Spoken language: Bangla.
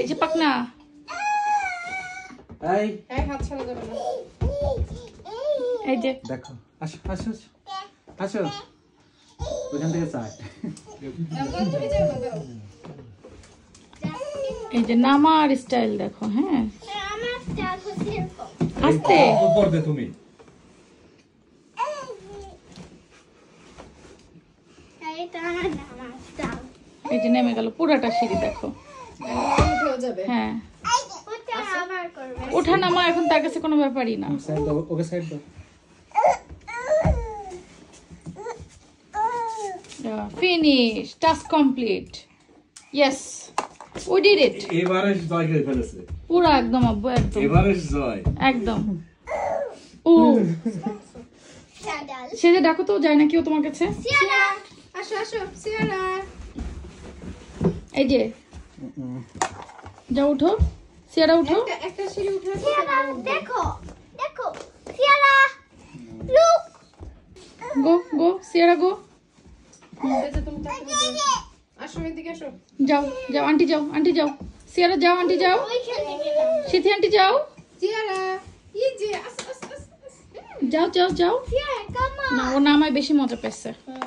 এই যে পাকনা এই এই হাত ছাড়া যাবে না এই যে দেখো আসো আসো আসো ওখান থেকে চাই এই যে নামার স্টাইল দেখো হ্যাঁ আস্তে উপর দে তুমি এই যে নেমে গেল পুরাটা সিঁড়ি দেখো হ্যাঁ ওঠা নামা এখন তার কাছে কোনো ব্যাপারই না ফিনিশ টাস্ক কমপ্লিট ইয়েস একদম একদম ও সে যে ডাকো তো যায় না কেউ তোমার কাছে আসো আসো এই যে যা উঠো সিয়ারা উঠো একটা সিঁড়ি সিয়ারা দেখো দেখো সিয়ারা লুক গো গো সিয়ারা গো যাও যাও আন্টি যাও আন্টি যাও সিয়ারা যাও আন্টি যাও সিথি আন্টি যাও যাও যাও যাও না ও না বেশি মজা পেয়েছে হ্যাঁ।